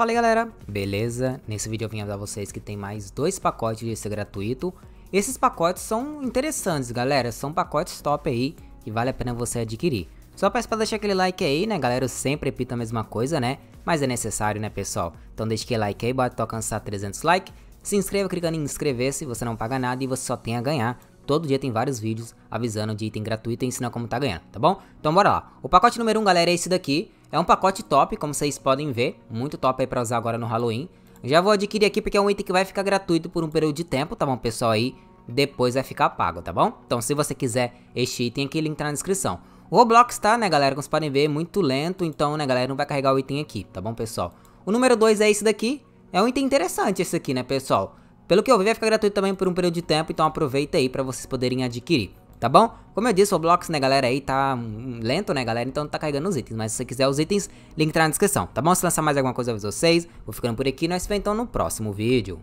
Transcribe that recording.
Fala aí galera, beleza? Nesse vídeo eu vim avisar vocês que tem mais dois pacotes de extra gratuito. Esses pacotes são interessantes galera, são pacotes top aí que vale a pena você adquirir. Só peço pra deixar aquele like aí, né galera? Eu sempre repito a mesma coisa, né? Mas é necessário, né pessoal? Então deixa aquele like aí, bota alcançar 300 likes. Se inscreva clicando em inscrever-se, você não paga nada e você só tem a ganhar. Todo dia tem vários vídeos avisando de item gratuito e ensinando como tá ganhando, tá bom? Então bora lá. O pacote número 1, um, galera, é esse daqui é um pacote top, como vocês podem ver, muito top aí pra usar agora no Halloween. Já vou adquirir aqui porque é um item que vai ficar gratuito por um período de tempo, tá bom pessoal aí? Depois vai ficar pago, tá bom? Então se você quiser este item aqui, link tá na descrição. O Roblox tá, né galera, como vocês podem ver, muito lento, então né galera, não vai carregar o item aqui, tá bom pessoal? O número 2 é esse daqui, é um item interessante esse aqui, né pessoal? Pelo que eu vi vai ficar gratuito também por um período de tempo, então aproveita aí pra vocês poderem adquirir tá bom? Como eu disse, o Roblox, né, galera, aí tá hum, lento, né, galera, então tá carregando os itens, mas se você quiser os itens, link tá na descrição, tá bom? Se lançar mais alguma coisa eu aviso vocês, vou ficando por aqui, nós se vemos então no próximo vídeo.